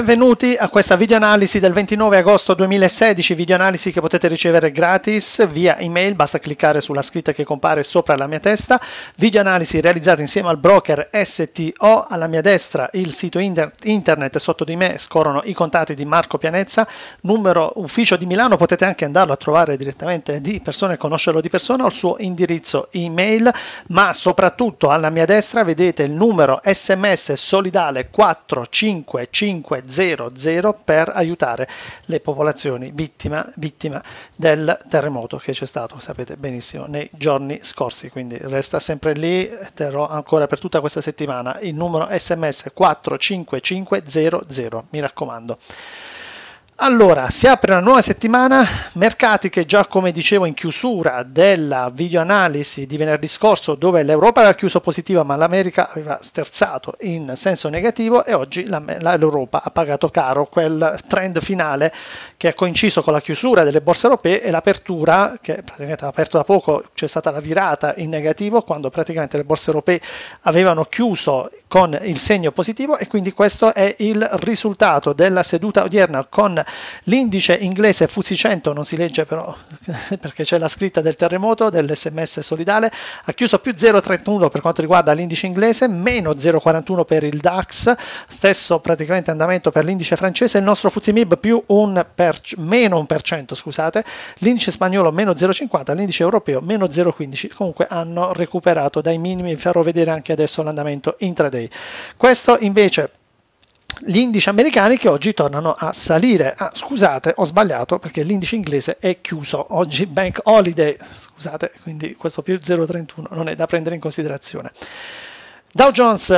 Benvenuti a questa videoanalisi del 29 agosto 2016, videoanalisi che potete ricevere gratis via email, basta cliccare sulla scritta che compare sopra la mia testa, videoanalisi realizzata insieme al broker STO, alla mia destra il sito inter internet, sotto di me scorrono i contatti di Marco Pianezza, numero ufficio di Milano, potete anche andarlo a trovare direttamente di persona e conoscerlo di persona, o il suo indirizzo email, ma soprattutto alla mia destra vedete il numero sms solidale 4555 00 per aiutare le popolazioni vittima, vittima del terremoto che c'è stato, sapete benissimo, nei giorni scorsi. Quindi resta sempre lì, terrò ancora per tutta questa settimana il numero sms 45500, mi raccomando. Allora, si apre una nuova settimana, mercati che già come dicevo in chiusura della videoanalisi di venerdì scorso dove l'Europa era chiusa positiva ma l'America aveva sterzato in senso negativo e oggi l'Europa ha pagato caro quel trend finale che ha coinciso con la chiusura delle borse europee e l'apertura che praticamente ha aperto da poco, c'è stata la virata in negativo quando praticamente le borse europee avevano chiuso con il segno positivo e quindi questo è il risultato della seduta odierna con L'indice inglese FUSI 100, non si legge però perché c'è la scritta del terremoto, dell'SMS solidale, ha chiuso più 0,31 per quanto riguarda l'indice inglese, meno 0,41 per il DAX, stesso praticamente andamento per l'indice francese, il nostro FUSI MIB più un per, meno 1%, scusate, l'indice spagnolo meno 0,50, l'indice europeo meno 0,15, comunque hanno recuperato dai minimi, vi farò vedere anche adesso l'andamento intraday. Questo invece gli indici americani che oggi tornano a salire. Ah, scusate, ho sbagliato perché l'indice inglese è chiuso. Oggi Bank Holiday, scusate, quindi questo più 0,31 non è da prendere in considerazione. Dow Jones,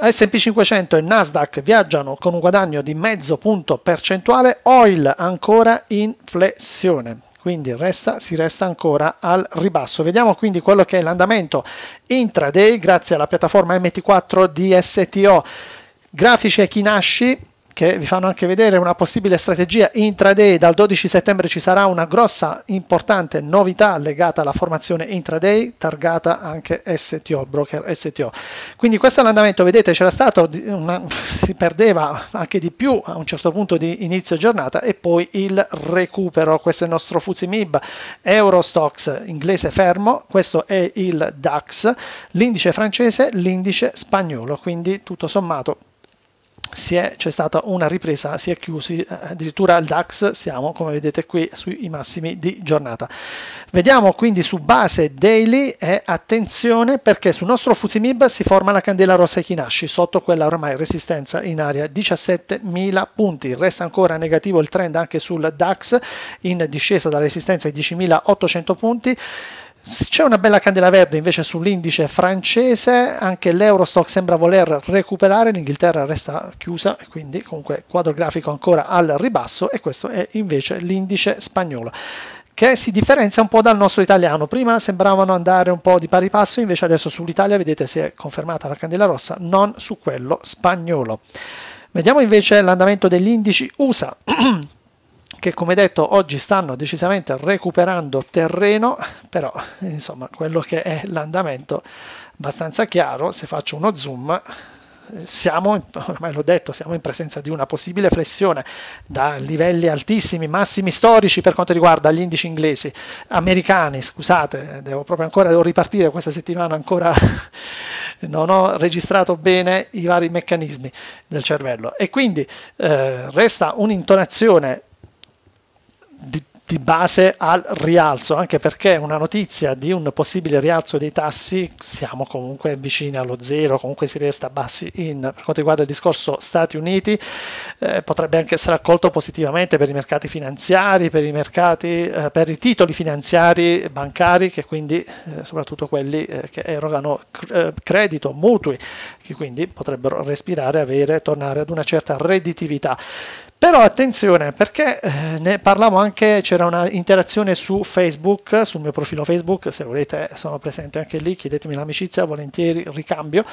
SP 500 e Nasdaq viaggiano con un guadagno di mezzo punto percentuale, oil ancora in flessione quindi resta, si resta ancora al ribasso. Vediamo quindi quello che è l'andamento intraday grazie alla piattaforma MT4 di STO. Grafici e Kinashi che vi fanno anche vedere una possibile strategia intraday. Dal 12 settembre ci sarà una grossa, importante novità legata alla formazione intraday, targata anche STO, broker STO. Quindi questo è l'andamento, vedete, c'era stato, una, si perdeva anche di più a un certo punto di inizio giornata e poi il recupero. Questo è il nostro FUZI MIB, Eurostox inglese fermo, questo è il DAX, l'indice francese, l'indice spagnolo, quindi tutto sommato è, c'è stata una ripresa, si è chiusi, eh, addirittura il DAX siamo come vedete qui sui massimi di giornata. Vediamo quindi su base daily e eh, attenzione perché sul nostro Fusimib si forma la candela rossa e Kinashi sotto quella ormai resistenza in area 17.000 punti, resta ancora negativo il trend anche sul DAX in discesa dalla resistenza ai 10.800 punti, c'è una bella candela verde invece sull'indice francese, anche l'Eurostock sembra voler recuperare, l'Inghilterra resta chiusa, quindi comunque quadro grafico ancora al ribasso e questo è invece l'indice spagnolo che si differenzia un po' dal nostro italiano. Prima sembravano andare un po' di pari passo, invece adesso sull'Italia vedete si è confermata la candela rossa, non su quello spagnolo. Vediamo invece l'andamento degli indici USA. che come detto oggi stanno decisamente recuperando terreno, però insomma quello che è l'andamento abbastanza chiaro, se faccio uno zoom siamo, ormai l'ho detto, siamo in presenza di una possibile flessione da livelli altissimi, massimi storici per quanto riguarda gli indici inglesi, americani, scusate, devo proprio ancora devo ripartire questa settimana ancora non ho registrato bene i vari meccanismi del cervello e quindi eh, resta un'intonazione di, di base al rialzo, anche perché una notizia di un possibile rialzo dei tassi, siamo comunque vicini allo zero, comunque si resta bassi in, per quanto riguarda il discorso Stati Uniti, eh, potrebbe anche essere accolto positivamente per i mercati finanziari, per i mercati, eh, per i titoli finanziari bancari, che quindi eh, soprattutto quelli eh, che erogano cr- eh, credito, mutui, che quindi potrebbero respirare, avere, tornare ad una certa redditività. Però attenzione perché eh, ne parlavo anche, c'era una interazione su Facebook, sul mio profilo Facebook, se volete eh, sono presente anche lì, chiedetemi l'amicizia, volentieri ricambio.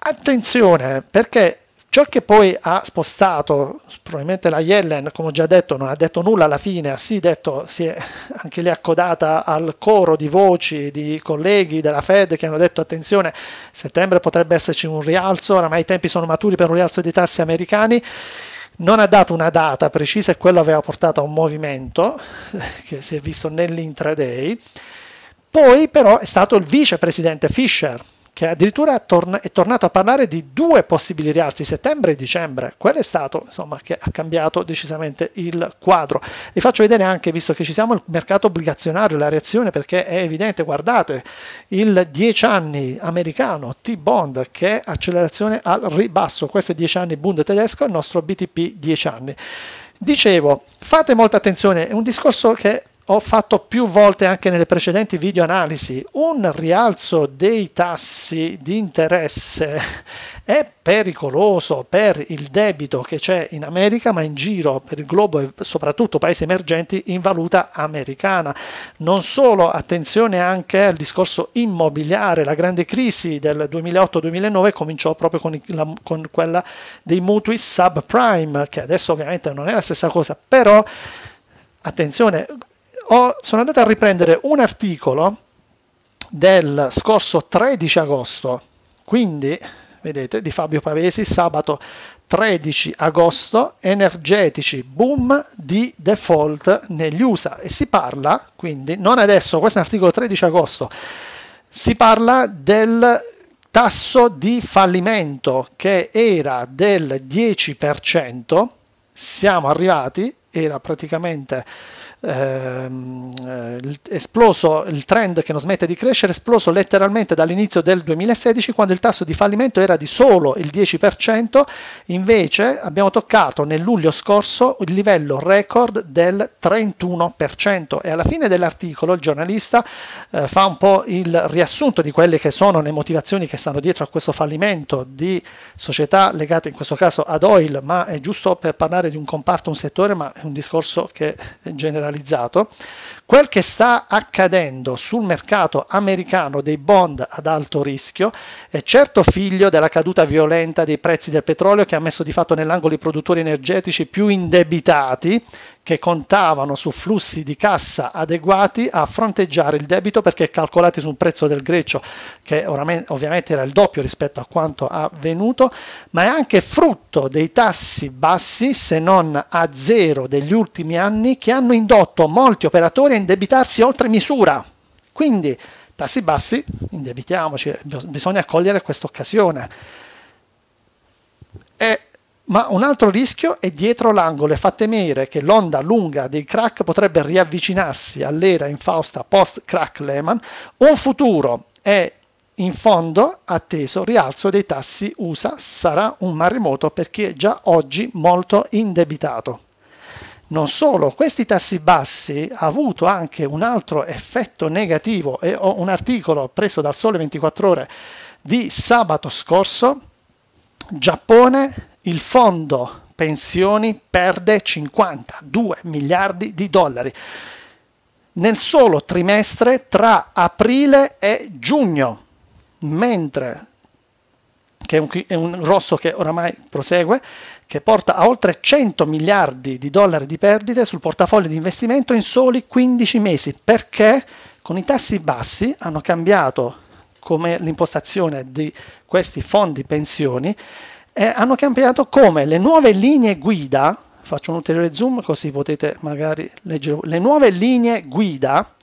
Attenzione perché ciò che poi ha spostato probabilmente la Yellen, come ho già detto, non ha detto nulla alla fine, ha sì detto, si è anche lì accodata al coro di voci di colleghi della Fed che hanno detto attenzione, settembre potrebbe esserci un rialzo, oramai i tempi sono maturi per un rialzo dei tassi americani non ha dato una data precisa e quello aveva portato a un movimento eh, che si è visto nell'intraday. Poi però è stato il vicepresidente Fischer che addirittura torna, è tornato a parlare di due possibili rialzi, settembre e dicembre. Quello è stato, insomma, che ha cambiato decisamente il quadro. Vi faccio vedere anche, visto che ci siamo, il mercato obbligazionario, la reazione, perché è evidente, guardate, il 10 anni americano T-Bond, che è accelerazione al ribasso, questo è 10 anni Bund tedesco, il nostro BTP 10 anni. Dicevo, fate molta attenzione, è un discorso che ho fatto più volte anche nelle precedenti video analisi, un rialzo dei tassi di interesse è pericoloso per il debito che c'è in America, ma in giro per il globo e soprattutto paesi emergenti in valuta americana. Non solo, attenzione anche al discorso immobiliare, la grande crisi del 2008-2009 cominciò proprio con, la, con quella dei mutui subprime, che adesso ovviamente non è la stessa cosa, però attenzione, ho, sono andato a riprendere un articolo del scorso 13 agosto, quindi vedete di Fabio Pavesi, sabato 13 agosto, energetici, boom di default negli USA e si parla, quindi non adesso, questo è un articolo 13 agosto, si parla del tasso di fallimento che era del 10%, siamo arrivati era praticamente ehm, eh, esploso il trend che non smette di crescere, esploso letteralmente dall'inizio del 2016 quando il tasso di fallimento era di solo il 10%, invece abbiamo toccato nel luglio scorso il livello record del 31% e alla fine dell'articolo il giornalista eh, fa un po' il riassunto di quelle che sono le motivazioni che stanno dietro a questo fallimento di società legate in questo caso ad oil, ma è giusto per parlare di un comparto, un settore, ma è un discorso che è generalizzato, quel che sta accadendo sul mercato americano dei bond ad alto rischio è certo figlio della caduta violenta dei prezzi del petrolio che ha messo di fatto nell'angolo i produttori energetici più indebitati che contavano su flussi di cassa adeguati a fronteggiare il debito perché calcolati su un prezzo del greccio che ovviamente era il doppio rispetto a quanto avvenuto, ma è anche frutto dei tassi bassi, se non a zero, degli ultimi anni che hanno indotto molti operatori a indebitarsi oltre misura. Quindi tassi bassi, indebitiamoci, bisogna cogliere questa occasione. E ma un altro rischio è dietro l'angolo e fa temere che l'onda lunga dei crack potrebbe riavvicinarsi all'era infausta post-crack Lehman. Un futuro è in fondo atteso rialzo dei tassi USA sarà un maremoto per chi è già oggi molto indebitato. Non solo, questi tassi bassi ha avuto anche un altro effetto negativo e ho un articolo preso dal Sole 24 ore di sabato scorso, Giappone il fondo pensioni perde 52 miliardi di dollari nel solo trimestre tra aprile e giugno, mentre che è un, è un rosso che oramai prosegue, che porta a oltre 100 miliardi di dollari di perdite sul portafoglio di investimento in soli 15 mesi, perché con i tassi bassi hanno cambiato come l'impostazione di questi fondi pensioni eh, hanno cambiato come le nuove linee guida, faccio un ulteriore zoom così potete magari leggere, le nuove linee guida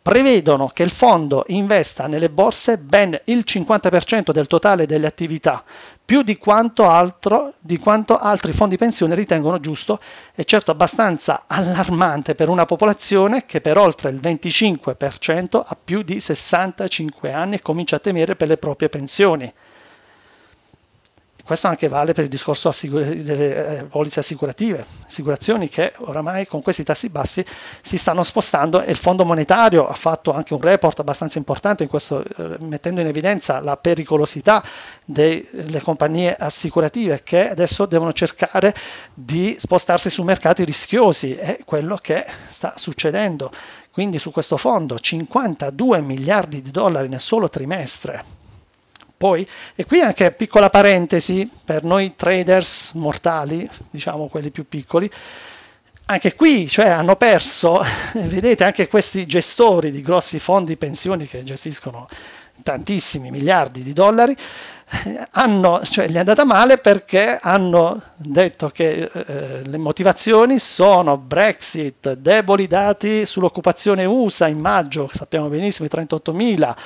prevedono che il fondo investa nelle borse ben il 50% del totale delle attività, più di quanto, altro, di quanto altri fondi pensione ritengono giusto e certo abbastanza allarmante per una popolazione che per oltre il 25% ha più di 65 anni e comincia a temere per le proprie pensioni. Questo anche vale per il discorso assicur- delle eh, polizze assicurative, assicurazioni che oramai con questi tassi bassi si stanno spostando e il Fondo Monetario ha fatto anche un report abbastanza importante in questo, eh, mettendo in evidenza la pericolosità delle compagnie assicurative che adesso devono cercare di spostarsi su mercati rischiosi. È quello che sta succedendo. Quindi su questo fondo 52 miliardi di dollari nel solo trimestre poi, e qui anche piccola parentesi per noi traders mortali, diciamo quelli più piccoli, anche qui cioè, hanno perso, vedete anche questi gestori di grossi fondi pensioni che gestiscono tantissimi miliardi di dollari, eh, hanno, cioè, gli è andata male perché hanno detto che eh, eh, le motivazioni sono Brexit, deboli dati sull'occupazione USA in maggio, sappiamo benissimo i 38.000,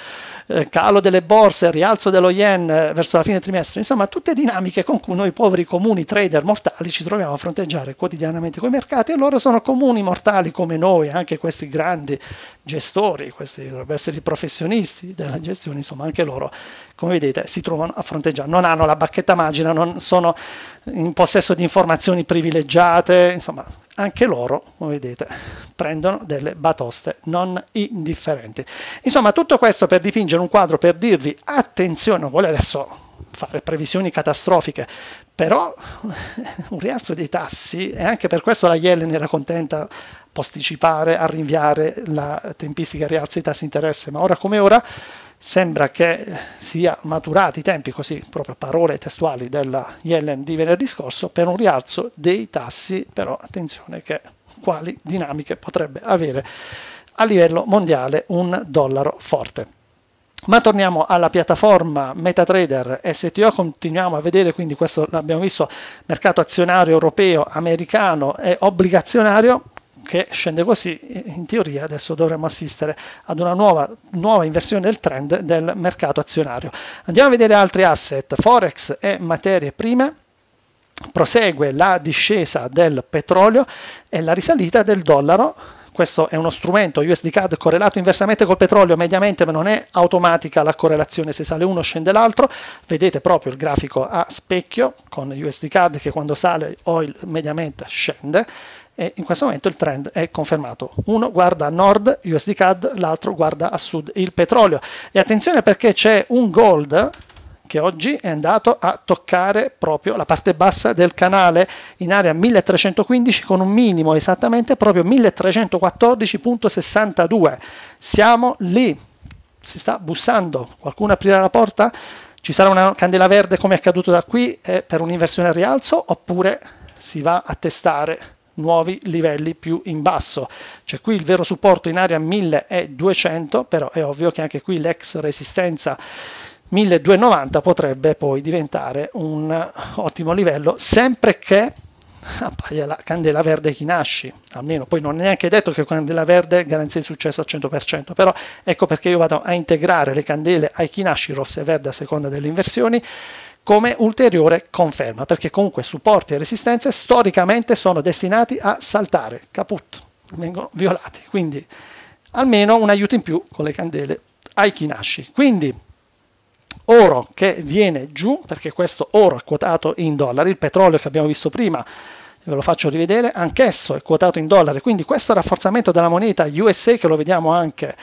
eh, calo delle borse, rialzo dello yen eh, verso la fine del trimestre, insomma tutte dinamiche con cui noi poveri comuni trader mortali ci troviamo a fronteggiare quotidianamente con i mercati e loro sono comuni mortali come noi, anche questi grandi gestori, questi dovrebbero essere i professionisti della gestione, insomma anche loro come vedete si trovano a fronteggiare, non hanno la bacchetta magica, non sono in possesso di informazioni privilegiate, insomma anche loro, come vedete, prendono delle batoste non indifferenti. Insomma tutto questo per dipingere un quadro, per dirvi attenzione, non voglio adesso fare previsioni catastrofiche, però un rialzo dei tassi, e anche per questo la Yellen era contenta posticipare, a rinviare la tempistica rialzo dei tassi interesse, ma ora come ora sembra che sia maturati i tempi, così proprio parole testuali della Yellen di venerdì scorso, per un rialzo dei tassi, però attenzione che quali dinamiche potrebbe avere a livello mondiale un dollaro forte. Ma torniamo alla piattaforma MetaTrader STO, continuiamo a vedere quindi questo l'abbiamo visto mercato azionario europeo, americano e obbligazionario che scende così, in teoria adesso dovremmo assistere ad una nuova, nuova inversione del trend del mercato azionario. Andiamo a vedere altri asset, forex e materie prime prosegue la discesa del petrolio e la risalita del dollaro. Questo è uno strumento USD CAD correlato inversamente col petrolio, mediamente ma non è automatica la correlazione, se sale uno scende l'altro, vedete proprio il grafico a specchio con USD CAD che quando sale oil mediamente scende, e in questo momento il trend è confermato. Uno guarda a nord USD CAD, l'altro guarda a sud il petrolio. E attenzione perché c'è un gold che oggi è andato a toccare proprio la parte bassa del canale in area 1315 con un minimo esattamente proprio 1314.62. Siamo lì, si sta bussando, qualcuno aprirà la porta? Ci sarà una candela verde come è accaduto da qui eh, per un'inversione al rialzo oppure si va a testare nuovi livelli più in basso. C'è qui il vero supporto in area 1200, però è ovvio che anche qui l'ex resistenza 1290 potrebbe poi diventare un ottimo livello, sempre che appaia la candela verde chi Kinashi, almeno poi non è neanche detto che candela verde garanzia di successo al 100%, però ecco perché io vado a integrare le candele ai chi Kinashi rosse e verde a seconda delle inversioni, come ulteriore conferma, perché comunque supporti e resistenze storicamente sono destinati a saltare, caput, vengono violati, quindi almeno un aiuto in più con le candele ai chinashi. Quindi oro che viene giù, perché questo oro è quotato in dollari, il petrolio che abbiamo visto prima, ve lo faccio rivedere, anch'esso è quotato in dollari, quindi questo rafforzamento della moneta USA che lo vediamo anche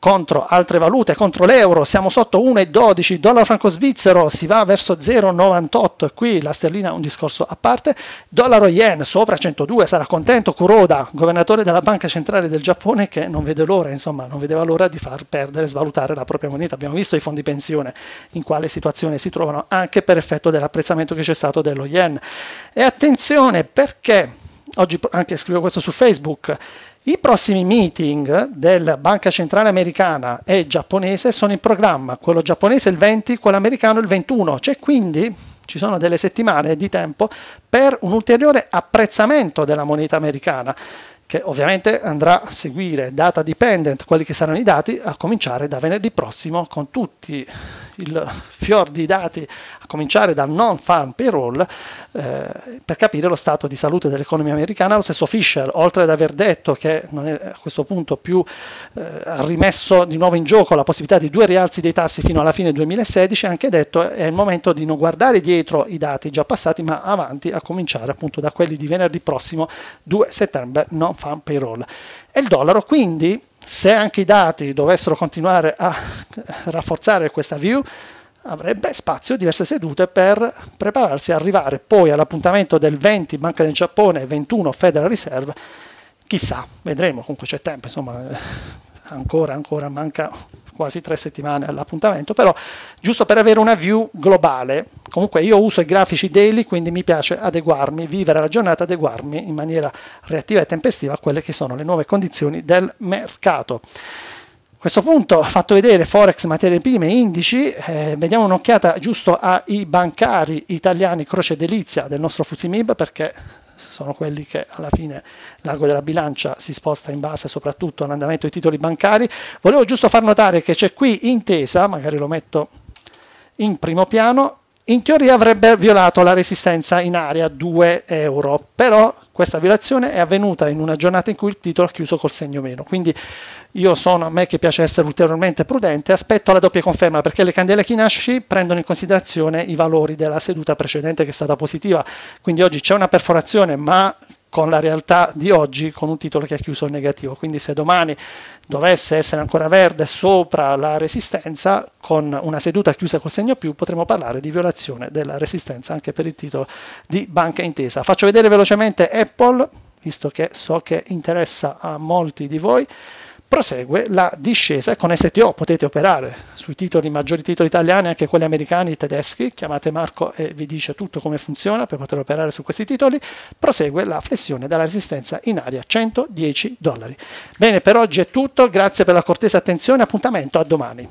contro altre valute, contro l'euro, siamo sotto 1,12, dollaro franco svizzero si va verso 0,98, qui la sterlina è un discorso a parte, dollaro yen sopra 102, sarà contento Kuroda, governatore della Banca Centrale del Giappone che non vede l'ora, insomma, non vedeva l'ora di far perdere, svalutare la propria moneta, abbiamo visto i fondi pensione in quale situazione si trovano anche per effetto dell'apprezzamento che c'è stato dello yen. E attenzione perché oggi anche scrivo questo su Facebook, i prossimi meeting della Banca Centrale Americana e giapponese sono in programma, quello giapponese il 20, quello americano il 21, c'è cioè quindi ci sono delle settimane di tempo per un ulteriore apprezzamento della moneta americana che ovviamente andrà a seguire data dependent quelli che saranno i dati a cominciare da venerdì prossimo con tutti il fior di dati, a cominciare dal non farm payroll, eh, per capire lo stato di salute dell'economia americana. Lo stesso Fisher, oltre ad aver detto che non è a questo punto più, eh, rimesso di nuovo in gioco la possibilità di due rialzi dei tassi fino alla fine 2016, ha anche detto che è il momento di non guardare dietro i dati già passati, ma avanti, a cominciare appunto da quelli di venerdì prossimo, 2 settembre, non farm payroll. E il dollaro quindi se anche i dati dovessero continuare a rafforzare questa view, avrebbe spazio diverse sedute per prepararsi a arrivare poi all'appuntamento del 20 Banca del Giappone e 21 Federal Reserve. Chissà, vedremo, comunque c'è tempo, insomma, eh, ancora, ancora manca quasi tre settimane all'appuntamento, però giusto per avere una view globale. Comunque io uso i grafici daily, quindi mi piace adeguarmi, vivere la giornata, adeguarmi in maniera reattiva e tempestiva a quelle che sono le nuove condizioni del mercato. A questo punto fatto vedere forex, materie prime, indici, eh, vediamo un'occhiata giusto ai bancari italiani croce delizia del nostro Fuzimib perché sono quelli che alla fine l'ago della bilancia si sposta in base soprattutto all'andamento dei titoli bancari. Volevo giusto far notare che c'è qui intesa, magari lo metto in primo piano, in teoria avrebbe violato la resistenza in area 2 euro, però questa violazione è avvenuta in una giornata in cui il titolo ha chiuso col segno meno. Quindi io sono, a me che piace essere ulteriormente prudente, aspetto la doppia conferma perché le candele Kinashi prendono in considerazione i valori della seduta precedente che è stata positiva. Quindi oggi c'è una perforazione, ma con la realtà di oggi con un titolo che ha chiuso in negativo. Quindi se domani dovesse essere ancora verde sopra la resistenza, con una seduta chiusa col segno più, potremmo parlare di violazione della resistenza anche per il titolo di banca intesa. Faccio vedere velocemente Apple, visto che so che interessa a molti di voi prosegue la discesa con STO potete operare sui titoli, maggiori titoli italiani, anche quelli americani e tedeschi, chiamate Marco e vi dice tutto come funziona per poter operare su questi titoli, prosegue la flessione dalla resistenza in aria 110 dollari. Bene, per oggi è tutto, grazie per la cortese attenzione, appuntamento a domani.